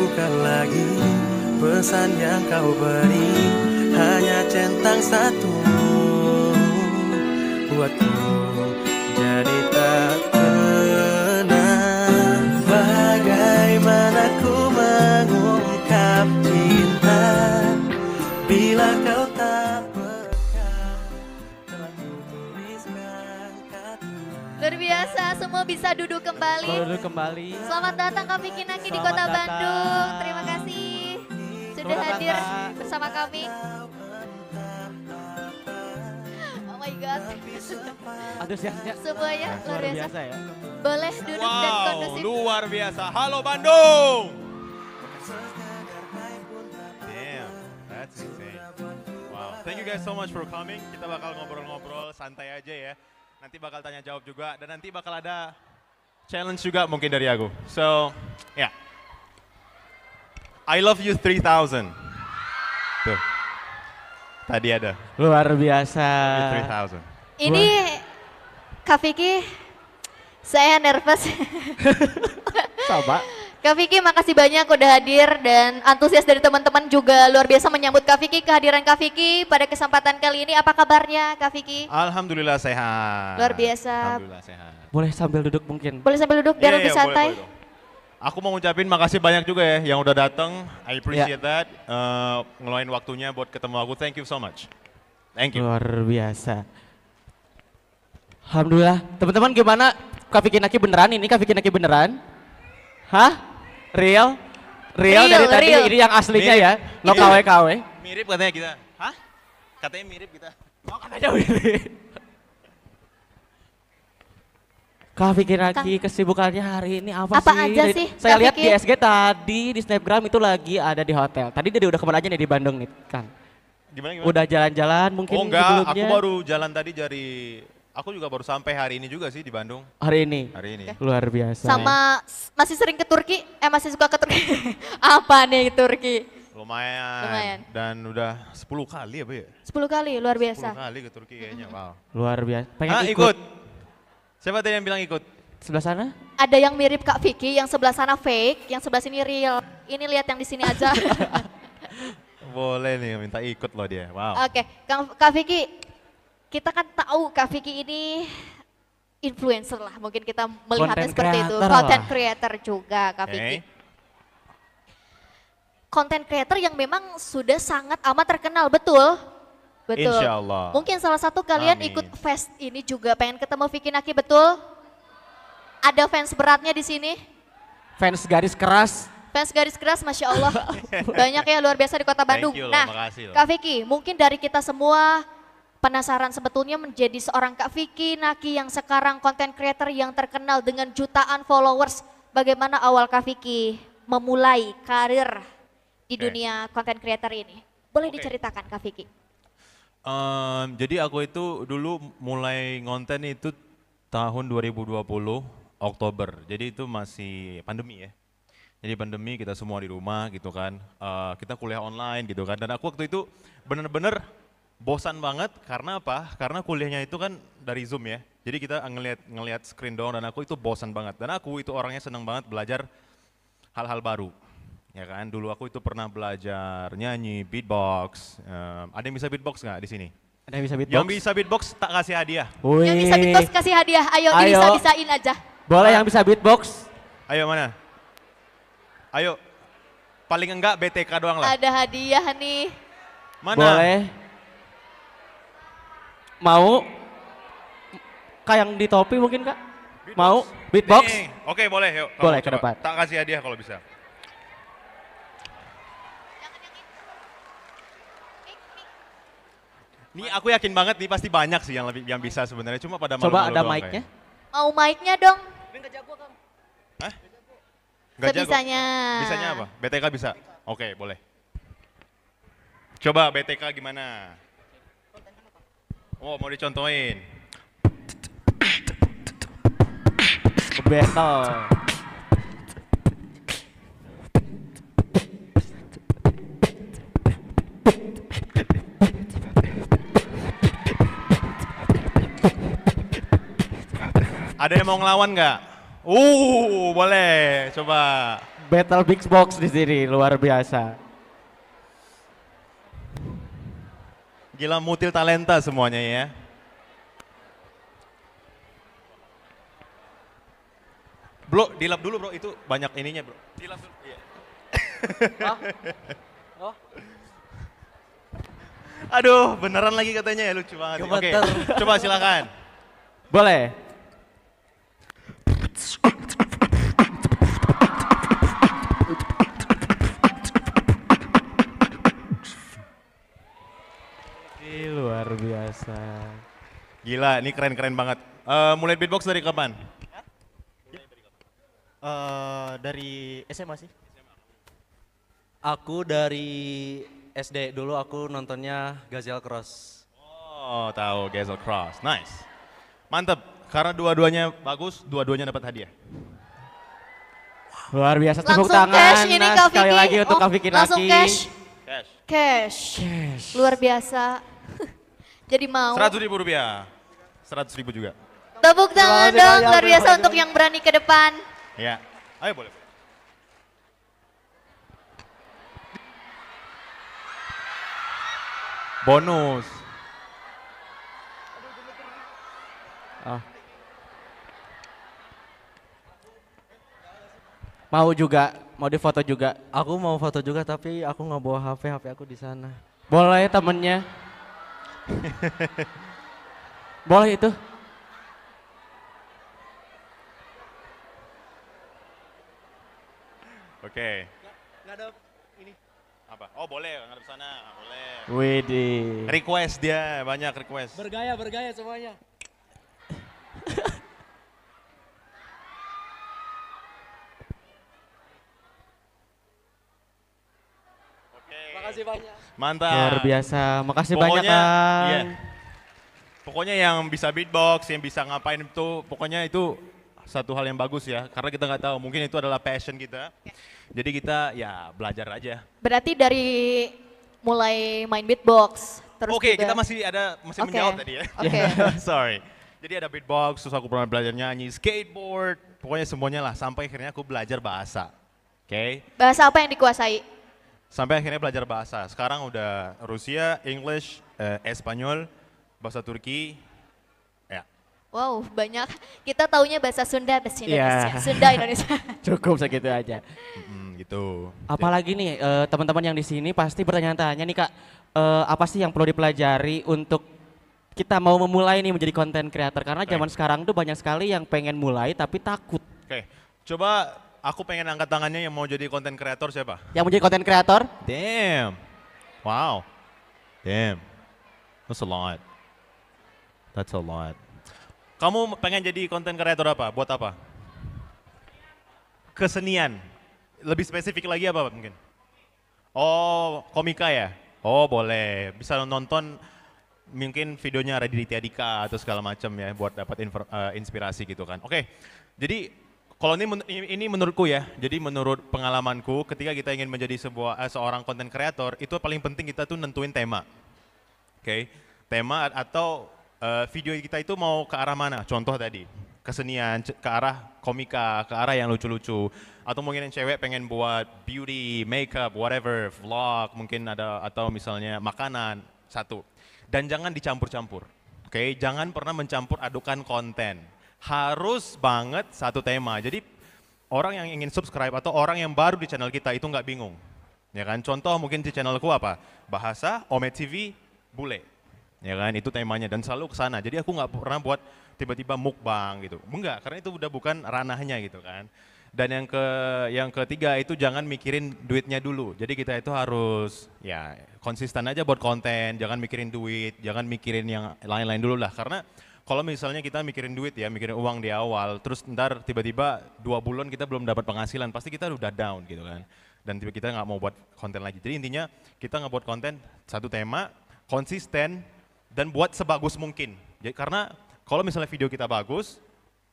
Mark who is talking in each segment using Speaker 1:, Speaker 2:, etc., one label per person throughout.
Speaker 1: bukan lagi pesan yang kau beri Hanya centang satu buatku jadi tak
Speaker 2: semua bisa duduk kembali. Duduk kembali. Selamat datang kami Kinaki di Kota datang. Bandung. Terima kasih
Speaker 1: sudah Selamat hadir datang.
Speaker 2: bersama kami. Oh my god. Antusiasnya. Semuanya nah, luar biasa. biasa ya. Boleh duduk wow, dan kondusif.
Speaker 3: luar biasa. Halo Bandung. Damn, that's insane. Wow, thank you guys so much for coming. Kita bakal ngobrol-ngobrol santai aja ya. Nanti bakal tanya jawab juga dan nanti bakal ada challenge juga mungkin dari aku. So, ya. Yeah. I love you 3000.
Speaker 1: Tuh. Tadi ada. Luar biasa.
Speaker 3: Ini
Speaker 2: Kak Vicky, saya nervous. Sama. Kak Vicky makasih banyak udah hadir dan antusias dari teman-teman juga luar biasa menyambut Kak Vicky. Kehadiran Kak Vicky pada kesempatan kali ini apa kabarnya Kak
Speaker 3: Vicky? Alhamdulillah sehat. Luar biasa. Alhamdulillah sehat.
Speaker 1: Boleh sambil duduk mungkin? Boleh sambil duduk biar yeah, lebih yeah, iya, santai? Boleh, boleh.
Speaker 3: Aku mau ngucapin makasih banyak juga ya yang udah datang. I appreciate yeah. that. Uh, ngeluarin waktunya buat ketemu aku. Thank
Speaker 1: you so much. Thank you. Luar biasa. Alhamdulillah. Teman-teman gimana? Kak Vicky Naki beneran ini? Kak Vicky Naki beneran? Hah? Real? Real, real dari real. tadi ini yang aslinya mirip. ya. Lo KW KW. Mirip katanya kita. Hah? Katanya mirip kita. Oh katanya mirip. Kak pikir lagi kesibukannya hari ini apa, apa sih? aja sih? Saya lihat di SG tadi di Snapgram itu lagi ada di hotel. Tadi dia udah kemana aja nih di Bandung nih kan? Gimana, gimana? Udah jalan-jalan mungkin Oh enggak, aku baru
Speaker 3: jalan tadi dari Aku juga baru sampai hari ini juga sih di Bandung.
Speaker 1: Hari ini. Hari ini. Okay. Luar biasa. Sama
Speaker 2: masih sering ke Turki? Eh masih suka ke Turki? apa nih ke Turki?
Speaker 3: Lumayan. Lumayan. Dan udah 10 kali apa ya? 10 kali, luar biasa. 10 kali ke Turki kayaknya, wow.
Speaker 1: Luar biasa. Pengen Hah, ikut. ikut.
Speaker 3: Siapa tadi yang bilang ikut? Sebelah sana?
Speaker 2: Ada yang mirip Kak Vicky, yang sebelah sana fake, yang sebelah sini real. Ini lihat yang di sini aja.
Speaker 3: Boleh nih minta ikut loh dia. Wow. Oke,
Speaker 2: okay. Kak Vicky, kita kan tahu Kak Vicky ini influencer lah, mungkin kita melihatnya content seperti itu, content creator juga Kak okay. Vicky. Content creator yang memang sudah sangat amat terkenal, betul?
Speaker 1: Betul. Insya Allah. Mungkin
Speaker 2: salah satu kalian Amin. ikut fest ini juga pengen ketemu Vicky Naki, betul? Ada fans beratnya di sini?
Speaker 1: Fans garis keras.
Speaker 2: Fans garis keras, Masya Allah. Banyak ya, luar biasa di kota Bandung. loh, nah, Kak Vicky, mungkin dari kita semua penasaran sebetulnya menjadi seorang Kak Vicky Naki yang sekarang konten creator yang terkenal dengan jutaan followers. Bagaimana awal Kak Vicky memulai karir di okay. dunia konten creator ini? Boleh okay. diceritakan Kak Vicky?
Speaker 3: Um, jadi aku itu dulu mulai ngonten itu tahun 2020 Oktober. Jadi itu masih pandemi ya. Jadi pandemi kita semua di rumah gitu kan. Uh, kita kuliah online gitu kan. Dan aku waktu itu benar-benar bosan banget karena apa? Karena kuliahnya itu kan dari Zoom ya. Jadi kita ngelihat ngelihat screen doang dan aku itu bosan banget. Dan aku itu orangnya seneng banget belajar hal-hal baru. Ya kan, dulu aku itu pernah belajar nyanyi, beatbox. Um, ada yang bisa beatbox nggak di sini? Ada yang bisa beatbox? Yang bisa beatbox tak kasih hadiah. Wih. Yang bisa beatbox
Speaker 2: kasih hadiah. Ayo, Ayo. bisa bisain aja.
Speaker 3: Boleh yang bisa beatbox? Ayo mana?
Speaker 1: Ayo. Paling enggak BTK doang lah.
Speaker 2: Ada hadiah nih. Mana?
Speaker 1: Boleh mau kayak yang di topi mungkin kak beatbox. mau beatbox oke
Speaker 3: oke boleh yuk boleh ke depan tak kasih hadiah kalau bisa Ini aku yakin banget nih pasti banyak sih yang lebih yang bisa sebenarnya. Cuma pada malu Coba ada mic-nya.
Speaker 2: Mau mic-nya dong. Ini jago, kan Hah? jago.
Speaker 3: Bisanya apa? BTK bisa. Oke, okay, boleh. Coba BTK gimana? Oh, mau dicontohin. Battle. Ada yang mau ngelawan nggak? Uh, boleh. Coba.
Speaker 1: Battle Big Box di sini luar biasa.
Speaker 3: Gila mutil talenta semuanya ya. Bro, dilap dulu bro, itu banyak ininya bro.
Speaker 1: Dilap dulu, iya. Hah? Oh?
Speaker 3: Aduh, beneran lagi katanya ya, lucu banget. Oke, okay. coba silakan. Boleh. biasa. Gila, ini keren-keren banget. Uh, mulai beatbox dari kapan? Eh, dari
Speaker 1: Uh, dari SMA sih. Aku dari SD dulu aku nontonnya Gazelle Cross. Oh, tahu
Speaker 3: Gazelle Cross. Nice.
Speaker 1: Mantep. Karena
Speaker 3: dua-duanya bagus, dua-duanya dapat hadiah.
Speaker 1: Luar biasa tepuk langsung tangan.
Speaker 3: Cash ini nah, pikir? lagi untuk oh, Kak Vicky Langsung cash.
Speaker 2: Cash. Cash. Cash. Luar biasa. jadi mau. Seratus ribu
Speaker 3: rupiah. Seratus ribu juga.
Speaker 2: Tepuk tangan dong, luar biasa untuk yang berani ke depan.
Speaker 3: Ya, ayo boleh.
Speaker 1: Bonus. Ah. Mau juga, mau difoto juga. Aku mau foto juga tapi aku nggak bawa HP, HP aku di sana. Boleh temennya? Boleh itu? Oke. Okay. Nggak ada ini.
Speaker 3: Apa? Oh boleh, ngadep sana, boleh. Widi. Request dia, banyak request. Bergaya, bergaya semuanya.
Speaker 1: Makasih banyak. Mantap. Luar biasa. Makasih pokoknya, banyak Kang. Iya.
Speaker 3: Pokoknya yang bisa beatbox, yang bisa ngapain itu, pokoknya itu satu hal yang bagus ya. Karena kita nggak tahu, mungkin itu adalah passion kita. Jadi kita ya belajar aja.
Speaker 2: Berarti dari mulai main beatbox.
Speaker 3: Terus Oke, kita masih ada masih okay. menjawab tadi ya. Oke. Okay. Ya, sorry. Jadi ada beatbox, terus aku pernah belajar nyanyi, skateboard, pokoknya semuanya lah sampai akhirnya aku belajar bahasa. Oke. Okay.
Speaker 2: Bahasa apa yang dikuasai?
Speaker 3: Sampai akhirnya belajar bahasa. Sekarang udah Rusia, English, eh, Espanyol, bahasa Turki. Ya.
Speaker 2: Wow, banyak. Kita taunya bahasa Sunda, bahasa iya. Indonesia. Yeah. Sunda Indonesia.
Speaker 1: Cukup segitu aja. Mm, gitu. Apalagi nih eh, teman-teman yang di sini pasti bertanya-tanya nih kak, eh, apa sih yang perlu dipelajari untuk kita mau memulai nih menjadi konten kreator? karena zaman okay. sekarang tuh banyak sekali yang pengen mulai tapi takut.
Speaker 3: Oke, okay. coba Aku pengen angkat tangannya yang mau jadi konten kreator siapa?
Speaker 1: Yang mau jadi konten kreator? Damn. Wow. Damn.
Speaker 3: That's a lot. That's a lot. Kamu pengen jadi konten kreator apa? Buat apa? Kesenian. Lebih spesifik lagi apa mungkin? Oh, komika ya? Oh, boleh. Bisa nonton mungkin videonya Raditya Dika atau segala macam ya buat dapat uh, inspirasi gitu kan. Oke. Okay. Jadi kalau ini ini menurutku ya. Jadi menurut pengalamanku ketika kita ingin menjadi sebuah eh, seorang konten kreator itu paling penting kita tuh nentuin tema. Oke. Okay? Tema atau uh, video kita itu mau ke arah mana? Contoh tadi kesenian ke arah komika, ke arah yang lucu-lucu. Atau mungkin yang cewek pengen buat beauty, makeup, whatever, vlog, mungkin ada atau misalnya makanan, satu. Dan jangan dicampur-campur. Oke, okay? jangan pernah mencampur adukan konten harus banget satu tema. Jadi orang yang ingin subscribe atau orang yang baru di channel kita itu nggak bingung. Ya kan? Contoh mungkin di channelku apa? Bahasa, Ome TV, bule. Ya kan? Itu temanya dan selalu ke sana. Jadi aku nggak pernah buat tiba-tiba mukbang gitu. Enggak, karena itu udah bukan ranahnya gitu kan. Dan yang ke yang ketiga itu jangan mikirin duitnya dulu. Jadi kita itu harus ya konsisten aja buat konten, jangan mikirin duit, jangan mikirin yang lain-lain dulu lah karena kalau misalnya kita mikirin duit ya, mikirin uang di awal, terus ntar tiba-tiba dua bulan kita belum dapat penghasilan, pasti kita udah down gitu kan. Dan tiba kita nggak mau buat konten lagi. Jadi intinya kita nggak buat konten satu tema, konsisten, dan buat sebagus mungkin. Jadi karena kalau misalnya video kita bagus,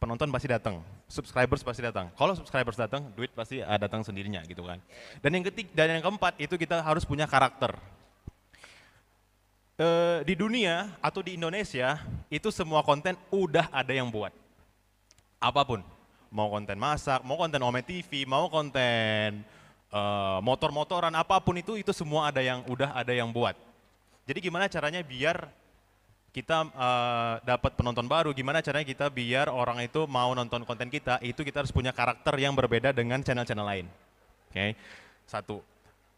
Speaker 3: penonton pasti datang, subscribers pasti datang. Kalau subscribers datang, duit pasti ah, datang sendirinya gitu kan. Dan yang ketiga dan yang keempat itu kita harus punya karakter. Eh, di dunia atau di Indonesia itu semua konten udah ada yang buat. Apapun, mau konten masak, mau konten Ome TV, mau konten eh, motor-motoran, apapun itu itu semua ada yang udah ada yang buat. Jadi gimana caranya biar kita uh, dapat penonton baru, gimana caranya kita biar orang itu mau nonton konten kita, itu kita harus punya karakter yang berbeda dengan channel-channel lain. Oke, okay. satu.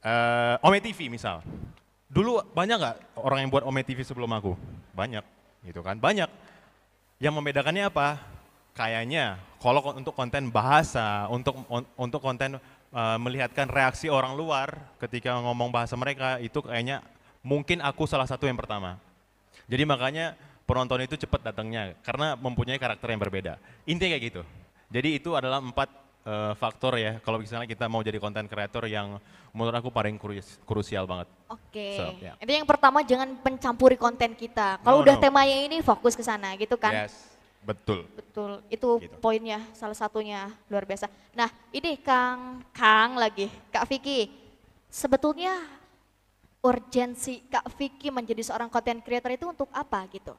Speaker 3: Uh, Ome TV misal, Dulu banyak nggak orang yang buat Ome TV sebelum aku? Banyak, gitu kan? Banyak. Yang membedakannya apa? Kayaknya kalau untuk konten bahasa, untuk untuk konten uh, melihatkan reaksi orang luar ketika ngomong bahasa mereka itu kayaknya mungkin aku salah satu yang pertama. Jadi makanya penonton itu cepat datangnya karena mempunyai karakter yang berbeda. Intinya kayak gitu. Jadi itu adalah empat uh, faktor ya kalau misalnya kita mau jadi konten kreator yang menurut aku paling krus krusial banget. Oke. Okay. So, yeah.
Speaker 2: Itu yang pertama jangan mencampuri konten kita. Kalau no, udah no. temanya ini fokus ke sana gitu kan. Yes. Betul. Betul. Itu gitu. poinnya salah satunya luar biasa. Nah, ini Kang Kang lagi, Kak Vicky. Sebetulnya urgensi Kak Vicky menjadi seorang konten kreator itu untuk apa gitu?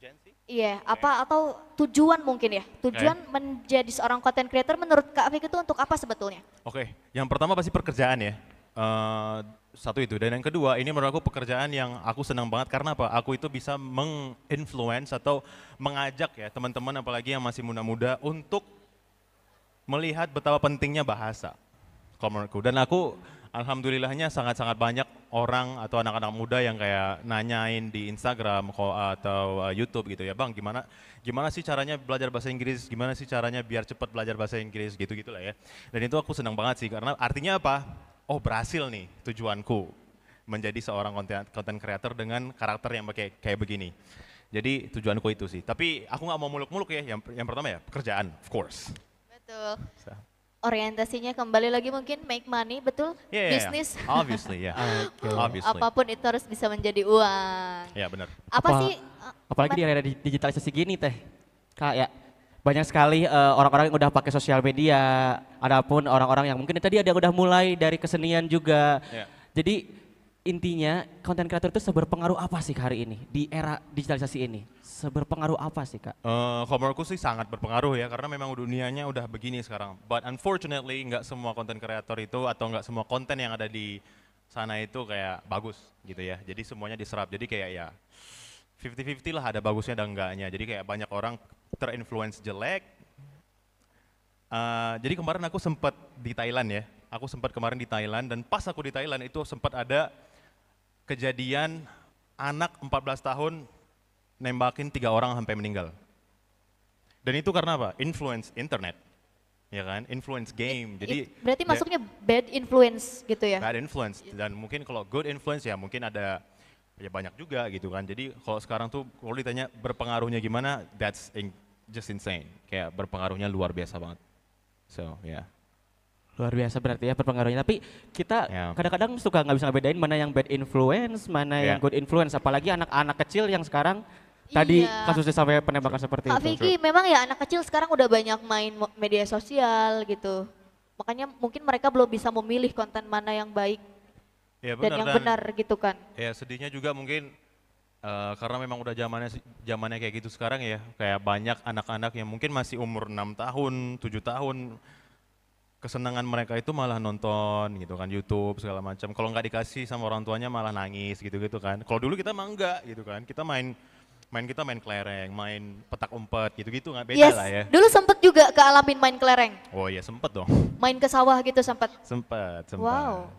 Speaker 2: Iya, okay. Iya. apa atau tujuan mungkin ya? Tujuan okay. menjadi seorang content creator menurut Kak Fik itu untuk apa sebetulnya?
Speaker 3: Oke, okay. yang pertama pasti pekerjaan ya. Uh, satu itu dan yang kedua ini menurut aku pekerjaan yang aku senang banget karena apa aku itu bisa menginfluence atau mengajak ya teman-teman apalagi yang masih muda-muda untuk melihat betapa pentingnya bahasa kalau menurutku dan aku Alhamdulillahnya sangat-sangat banyak orang atau anak-anak muda yang kayak nanyain di Instagram atau eh, YouTube gitu ya, Bang, gimana gimana sih caranya belajar bahasa Inggris? Gimana sih caranya biar cepat belajar bahasa Inggris gitu-gitu lah ya. Dan itu aku senang banget sih karena artinya apa? Oh, berhasil nih tujuanku menjadi seorang konten konten creator dengan karakter yang pakai kayak begini. Jadi tujuanku itu sih. Tapi aku nggak mau muluk-muluk ya. Yang, yang pertama ya pekerjaan, of course. Betul. So
Speaker 2: orientasinya kembali lagi mungkin make money betul yeah, yeah,
Speaker 1: bisnis yeah. obviously ya yeah. okay. obviously
Speaker 2: apapun itu harus bisa menjadi uang
Speaker 1: ya yeah, benar apa, apa sih eh, apalagi di era digitalisasi gini teh kak ya banyak sekali eh, orang-orang uh, yang udah pakai sosial media adapun orang-orang yang mungkin tadi ada udah mulai dari kesenian juga yeah. jadi intinya konten kreator itu seberpengaruh apa sih hari ini di era digitalisasi ini? Seberpengaruh apa sih kak?
Speaker 3: Uh, sih sangat berpengaruh ya karena memang dunianya udah begini sekarang. But unfortunately nggak semua konten kreator itu atau nggak semua konten yang ada di sana itu kayak bagus gitu ya. Jadi semuanya diserap. Jadi kayak ya 50-50 lah ada bagusnya dan enggaknya. Jadi kayak banyak orang terinfluence jelek. Uh, jadi kemarin aku sempat di Thailand ya. Aku sempat kemarin di Thailand dan pas aku di Thailand itu sempat ada kejadian anak 14 tahun nembakin tiga orang sampai meninggal. Dan itu karena apa? Influence internet. Ya kan? Influence game. Jadi berarti masuknya
Speaker 2: bad influence gitu ya. Bad
Speaker 3: influence dan mungkin kalau good influence ya mungkin ada ya banyak juga gitu kan. Jadi kalau sekarang tuh kalau ditanya berpengaruhnya gimana, that's just insane. Kayak berpengaruhnya luar biasa banget. So, yeah
Speaker 1: luar biasa berarti ya berpengaruhnya tapi kita yeah. kadang-kadang suka nggak bisa bedain mana yang bad influence mana yeah. yang ya. good influence apalagi anak-anak kecil yang sekarang tadi iya. kasusnya sampai penembakan seperti Kak itu. Kak Vicky,
Speaker 2: memang ya anak kecil sekarang udah banyak main media sosial gitu. Makanya mungkin mereka belum bisa memilih konten mana yang baik
Speaker 3: ya, benar, dan yang dan, benar gitu kan. Ya sedihnya juga mungkin uh, karena memang udah zamannya zamannya kayak gitu sekarang ya. Kayak banyak anak-anak yang mungkin masih umur 6 tahun, 7 tahun kesenangan mereka itu malah nonton gitu kan YouTube segala macam. Kalau nggak dikasih sama orang tuanya malah nangis gitu-gitu kan. Kalau dulu kita mah enggak gitu kan. Kita main main kita main kelereng, main petak umpet gitu-gitu nggak beda yes. lah ya.
Speaker 2: Dulu sempet juga kealamin main kelereng.
Speaker 3: Oh iya sempet dong.
Speaker 2: Main ke sawah gitu sempet.
Speaker 3: Sempet, sempet. Wow.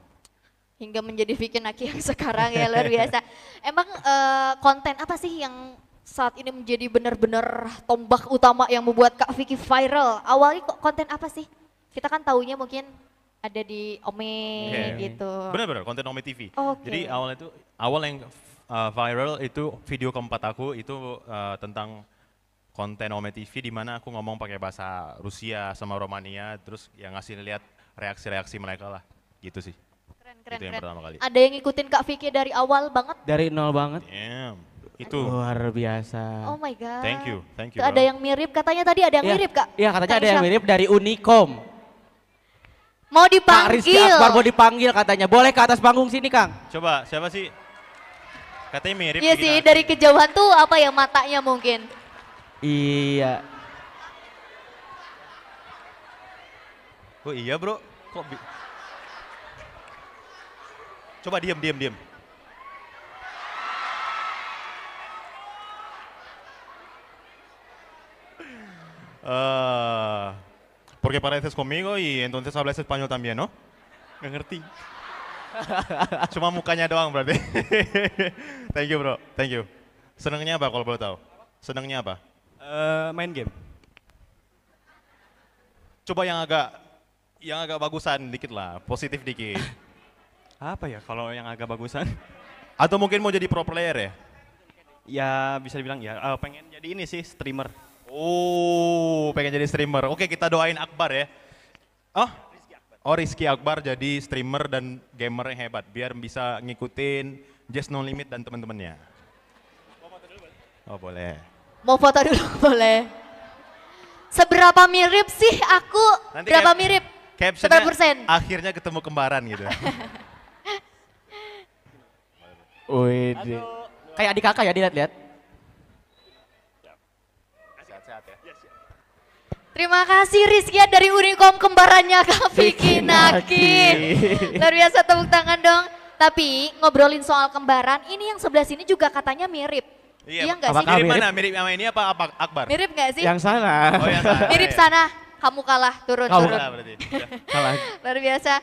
Speaker 2: Hingga menjadi bikin Aki yang sekarang ya luar biasa. Emang uh, konten apa sih yang saat ini menjadi benar-benar tombak utama yang membuat Kak Vicky viral? Awalnya kok konten apa sih? kita kan taunya mungkin ada di Ome yeah. Iya. gitu. Benar-benar
Speaker 3: konten Ome TV. Oh, okay. Jadi awalnya itu awal yang uh, viral itu video keempat aku itu uh, tentang konten Ome TV di mana aku ngomong pakai bahasa Rusia sama Romania terus yang ngasih lihat reaksi-reaksi mereka lah. Gitu sih. Keren, keren, itu
Speaker 1: yang keren. pertama kali. Ada
Speaker 2: yang ngikutin Kak Vicky dari awal banget?
Speaker 1: Dari nol banget. Damn. Itu luar biasa. Oh my god. Thank you, thank you. Bro. Ada yang
Speaker 2: mirip katanya tadi ada yang ya. mirip, Kak. Iya, katanya Kak ada Isha. yang mirip
Speaker 1: dari Unicom. Mau dipanggil. Kak Rizky Akbar mau dipanggil katanya. Boleh ke atas panggung sini Kang. Coba siapa sih? Katanya mirip.
Speaker 3: Iya gitu. sih
Speaker 2: dari kejauhan tuh apa ya matanya mungkin.
Speaker 1: Iya. Oh iya bro, kok
Speaker 3: Coba diem diem diem. Uh, eh, Porque pareces conmigo y entonces hablas español también, ¿no? Me ngerti. Cuma mukanya doang berarti. Thank you bro, thank you. Senangnya apa kalau boleh tahu? Senangnya apa? Uh, main game. Coba yang agak yang agak bagusan dikit lah, positif dikit. apa ya kalau yang agak bagusan? Atau mungkin mau jadi pro player ya? Ya bisa dibilang ya, uh, pengen jadi ini sih streamer.
Speaker 1: Oh,
Speaker 3: pengen jadi streamer. Oke, kita doain Akbar ya. Oh, Oh Rizky Akbar jadi streamer dan gamer yang hebat biar bisa ngikutin Just No Limit dan teman-temannya. Oh boleh.
Speaker 2: Mau foto dulu boleh. Seberapa mirip sih aku? Nanti berapa mirip?
Speaker 3: Berapa persen? Akhirnya ketemu kembaran
Speaker 1: gitu. Wih, kayak adik kakak ya dilihat-lihat.
Speaker 2: Terima kasih Rizky dari Unicom kembarannya Kak Vicky Naki. Luar biasa tepuk tangan dong. Tapi ngobrolin soal kembaran, ini yang sebelah sini juga katanya mirip.
Speaker 3: Iya, iya gak sih? Mirip mana? Mirip sama ini apa, apa Akbar? Mirip gak sih? Yang sana. Oh, yang sana. mirip iya, iya.
Speaker 2: sana. Kamu kalah, turun, Kamu turun. Kalah berarti. Iya. kalah. Luar biasa.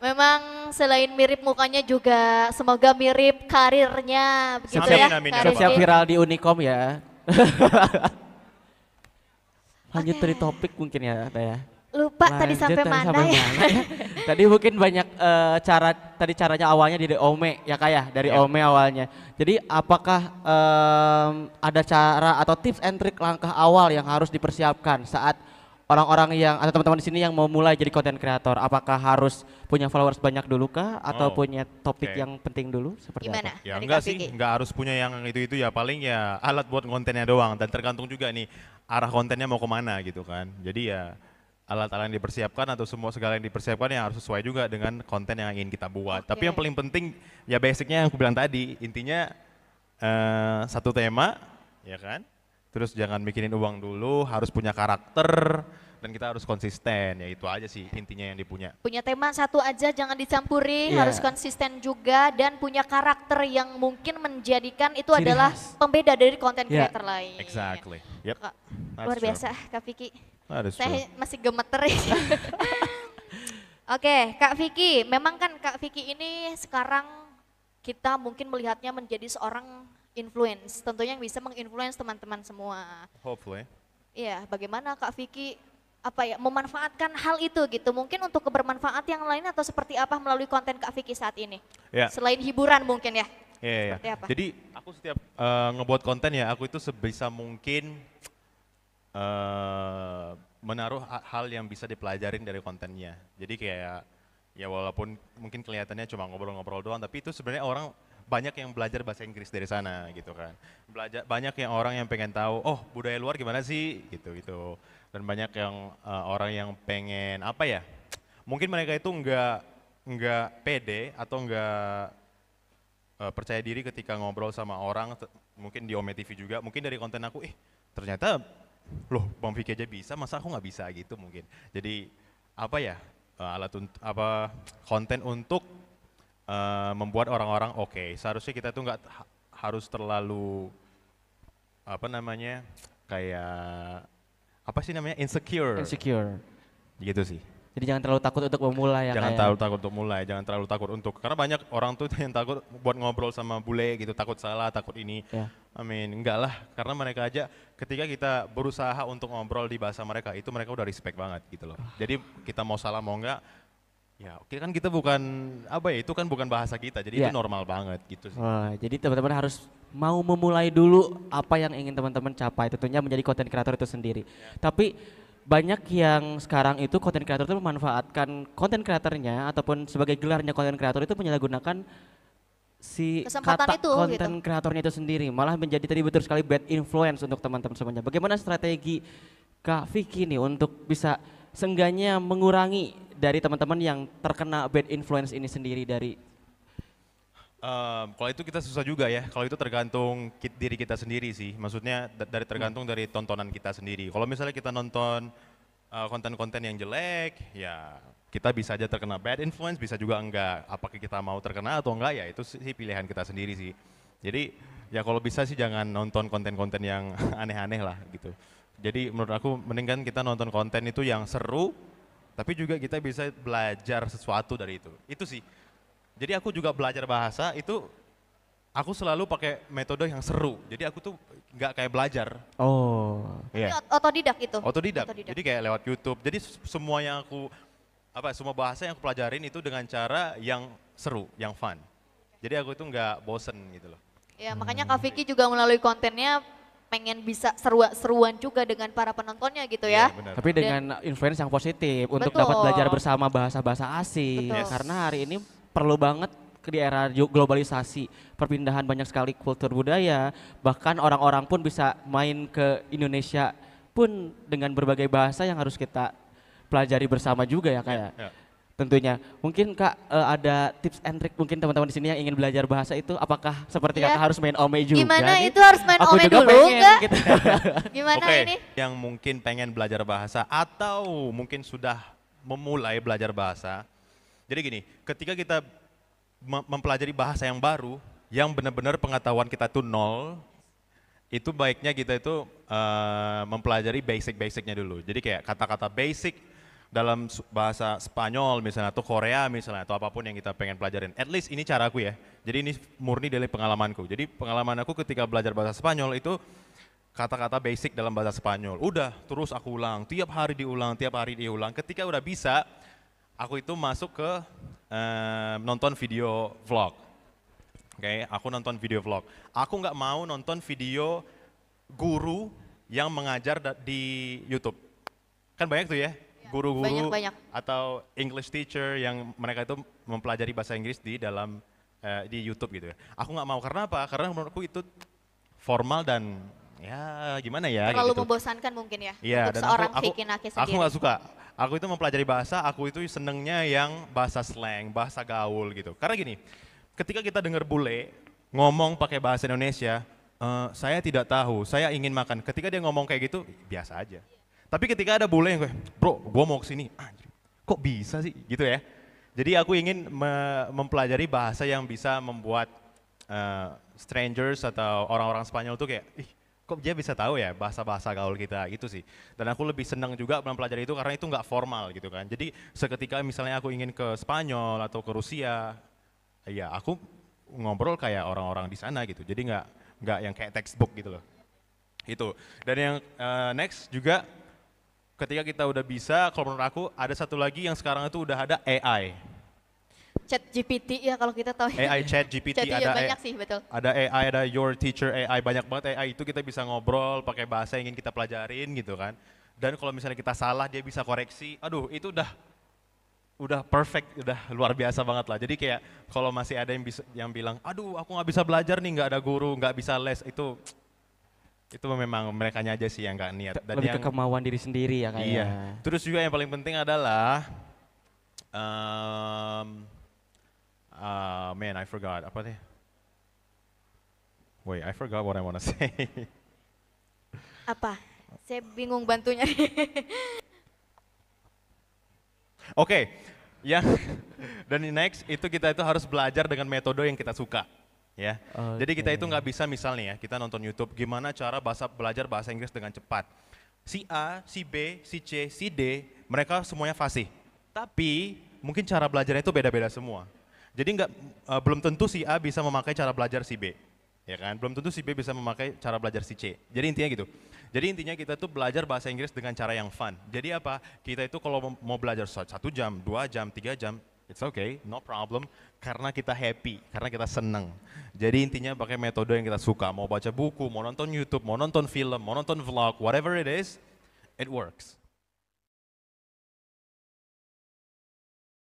Speaker 2: Memang selain mirip mukanya juga semoga mirip karirnya. Begitu siap, ya, amin, siap
Speaker 1: viral di Unicom ya. lanjut okay. dari topik mungkin ya Teh ya lupa Lanjut, tadi sampai tadi mana sampai ya? tadi mungkin banyak uh, cara tadi caranya awalnya dari Ome ya kak ya dari yeah. Ome awalnya. Jadi apakah um, ada cara atau tips and trick langkah awal yang harus dipersiapkan saat orang-orang yang atau teman-teman di sini yang mau mulai jadi konten kreator, apakah harus punya followers banyak dulu kah atau oh, punya topik okay. yang penting dulu seperti Gimana?
Speaker 3: apa? Ya enggak sih, enggak harus punya yang itu-itu ya, paling ya alat buat kontennya doang dan tergantung juga nih arah kontennya mau kemana gitu kan. Jadi ya alat-alat yang dipersiapkan atau semua segala yang dipersiapkan yang harus sesuai juga dengan konten yang ingin kita buat. Okay. Tapi yang paling penting ya basicnya yang aku bilang tadi, intinya uh, satu tema, ya kan? Terus jangan mikirin uang dulu, harus punya karakter dan kita harus konsisten. Ya itu aja sih intinya yang dipunya.
Speaker 2: Punya tema satu aja jangan dicampuri, yeah. harus konsisten juga dan punya karakter yang mungkin menjadikan itu Ciri adalah has. pembeda dari konten yeah. creator lain. Exactly. Yep. Kak, luar true. biasa Kak Vicky. Saya true. masih gemeter. Oke, okay, Kak Vicky, memang kan Kak Vicky ini sekarang kita mungkin melihatnya menjadi seorang influence, tentunya yang bisa menginfluence teman-teman semua. Hopefully. Iya, bagaimana Kak Vicky apa ya memanfaatkan hal itu gitu mungkin untuk kebermanfaat yang lain atau seperti apa melalui konten Kak Vicky saat ini yeah. selain hiburan mungkin ya
Speaker 3: yeah, iya. seperti apa jadi aku setiap uh, ngebuat konten ya aku itu sebisa mungkin uh, menaruh hal yang bisa dipelajarin dari kontennya jadi kayak ya walaupun mungkin kelihatannya cuma ngobrol-ngobrol doang tapi itu sebenarnya orang banyak yang belajar bahasa Inggris dari sana gitu kan. Belajar banyak yang orang yang pengen tahu, oh budaya luar gimana sih gitu gitu. Dan banyak yang uh, orang yang pengen apa ya? Mungkin mereka itu nggak enggak pede atau nggak uh, percaya diri ketika ngobrol sama orang mungkin di Ome TV juga, mungkin dari konten aku, eh ternyata loh Bang Vicky aja bisa, masa aku nggak bisa gitu mungkin. Jadi apa ya? Uh, alat apa konten untuk Eh, membuat orang-orang oke. Okay. Seharusnya kita tuh nggak ha harus terlalu apa namanya kayak apa sih
Speaker 1: namanya insecure. Insecure. Gitu sih. Jadi jangan terlalu takut untuk memulai ya. Jangan terlalu takut untuk
Speaker 3: mulai, jangan terlalu takut untuk karena banyak orang tuh yang takut buat ngobrol sama bule gitu, takut salah, takut ini. Yeah. I mean, enggak lah, karena mereka aja ketika kita berusaha untuk ngobrol di bahasa mereka itu mereka udah respect banget gitu loh. Ah. Jadi kita mau salah mau enggak, Ya, oke kan kita bukan apa ya itu kan bukan bahasa kita, jadi ya. itu normal
Speaker 1: banget gitu. jadi teman-teman harus mau memulai dulu apa yang ingin teman-teman capai, tentunya menjadi konten kreator itu sendiri. Ya. Tapi banyak yang sekarang itu konten kreator itu memanfaatkan konten kreatornya ataupun sebagai gelarnya konten kreator itu menyalahgunakan si Kesempatan kata itu, konten gitu. kreatornya itu sendiri, malah menjadi tadi betul sekali bad influence untuk teman-teman semuanya. Bagaimana strategi Kak Vicky nih untuk bisa seenggaknya mengurangi dari teman-teman yang terkena bad influence ini sendiri dari
Speaker 3: Um, kalau itu kita susah juga ya. Kalau itu tergantung kit, diri kita sendiri sih. Maksudnya dari tergantung dari tontonan kita sendiri. Kalau misalnya kita nonton eh, konten-konten uh, yang jelek, ya kita bisa aja terkena bad influence, bisa juga enggak. Apakah kita mau terkena atau enggak ya itu sih pilihan kita sendiri sih. Jadi ya kalau bisa sih jangan nonton konten-konten yang aneh-aneh lah gitu. Jadi menurut aku mendingan kita nonton konten itu yang seru, tapi juga kita bisa belajar sesuatu dari itu. Itu sih. Jadi aku juga belajar bahasa itu aku selalu pakai metode yang seru. Jadi aku tuh nggak kayak belajar.
Speaker 1: Oh. Iya. Yeah.
Speaker 2: Otodidak itu. Otodidak. otodidak. Jadi
Speaker 3: kayak lewat YouTube. Jadi semua yang aku apa semua bahasa yang aku pelajarin itu dengan cara yang seru, yang fun. Jadi aku itu nggak bosen gitu loh.
Speaker 2: Ya makanya hmm. Kak Vicky juga melalui kontennya pengen bisa seru-seruan juga dengan para penontonnya gitu ya. ya Tapi dengan
Speaker 1: Dan, influence yang positif untuk dapat belajar bersama bahasa-bahasa asing. Betul. Karena hari ini perlu banget di era globalisasi, perpindahan banyak sekali kultur budaya, bahkan orang-orang pun bisa main ke Indonesia pun dengan berbagai bahasa yang harus kita pelajari bersama juga ya kayak. Ya, ya. ya tentunya. Mungkin Kak uh, ada tips and trick mungkin teman-teman di sini yang ingin belajar bahasa itu apakah seperti yeah. Kakak harus main ome juga? Gimana nih? itu harus main Aku ome juga dulu Gitu. Gimana okay. ini?
Speaker 3: Yang mungkin pengen belajar bahasa atau mungkin sudah memulai belajar bahasa. Jadi gini, ketika kita mempelajari bahasa yang baru, yang benar-benar pengetahuan kita itu nol, itu baiknya kita itu uh, mempelajari basic-basicnya dulu. Jadi kayak kata-kata basic, dalam bahasa Spanyol misalnya atau Korea misalnya atau apapun yang kita pengen pelajarin. At least ini cara aku ya. Jadi ini murni dari pengalamanku. Jadi pengalaman aku ketika belajar bahasa Spanyol itu kata-kata basic dalam bahasa Spanyol. Udah terus aku ulang, tiap hari diulang, tiap hari diulang. Ketika udah bisa, aku itu masuk ke eh, nonton video vlog. Oke, okay? aku nonton video vlog. Aku nggak mau nonton video guru yang mengajar di YouTube. Kan banyak tuh ya, guru-guru atau English teacher yang mereka itu mempelajari bahasa Inggris di dalam uh, di YouTube gitu ya. Aku nggak mau karena apa? Karena menurutku itu formal dan ya gimana ya terlalu gitu.
Speaker 2: membosankan mungkin ya, ya dan seorang aku, aku, Aku nggak
Speaker 3: suka. Aku itu mempelajari bahasa, aku itu senengnya yang bahasa slang, bahasa gaul gitu. Karena gini, ketika kita dengar bule ngomong pakai bahasa Indonesia, uh, saya tidak tahu, saya ingin makan. Ketika dia ngomong kayak gitu, biasa aja. Tapi ketika ada bule yang gue, bro, gue mau kesini, anjir, kok bisa sih gitu ya. Jadi aku ingin me mempelajari bahasa yang bisa membuat uh, strangers atau orang-orang Spanyol tuh kayak, ih kok dia bisa tahu ya bahasa-bahasa gaul kita gitu sih. Dan aku lebih senang juga mempelajari itu karena itu nggak formal gitu kan. Jadi seketika misalnya aku ingin ke Spanyol atau ke Rusia, ya aku ngobrol kayak orang-orang di sana gitu. Jadi nggak nggak yang kayak textbook gitu loh. Itu. Dan yang uh, next juga ketika kita udah bisa, kalau menurut aku ada satu lagi yang sekarang itu udah ada AI.
Speaker 2: Chat GPT ya kalau kita tahu. AI ya. Chat
Speaker 3: GPT chat ada banyak AI, sih betul. Ada AI, ada Your Teacher AI banyak banget AI itu kita bisa ngobrol pakai bahasa yang ingin kita pelajarin gitu kan. Dan kalau misalnya kita salah dia bisa koreksi. Aduh itu udah udah perfect, udah luar biasa banget lah. Jadi kayak kalau masih ada yang bisa yang bilang, aduh aku nggak bisa belajar nih, nggak ada guru, nggak bisa les itu itu memang mereka aja sih yang nggak niat dan lebih yang, ke
Speaker 1: kemauan diri sendiri ya kayaknya. iya ya.
Speaker 3: terus juga yang paling penting adalah um, uh, man I forgot apa deh wait I forgot what I wanna say
Speaker 2: apa saya bingung bantunya
Speaker 3: oke okay. ya dan next itu kita itu harus belajar dengan metode yang kita suka ya. Okay. Jadi kita itu nggak bisa misalnya ya, kita nonton YouTube gimana cara bahasa belajar bahasa Inggris dengan cepat. Si A, si B, si C, si D, mereka semuanya fasih. Tapi mungkin cara belajarnya itu beda-beda semua. Jadi nggak uh, belum tentu si A bisa memakai cara belajar si B. Ya kan? Belum tentu si B bisa memakai cara belajar si C. Jadi intinya gitu. Jadi intinya kita tuh belajar bahasa Inggris dengan cara yang fun. Jadi apa? Kita itu kalau mau belajar satu jam, dua jam, tiga jam, It's okay, no problem, karena kita happy, karena kita senang. Jadi intinya pakai metode yang kita suka, mau baca buku, mau nonton YouTube, mau nonton film, mau nonton vlog, whatever it is, it works.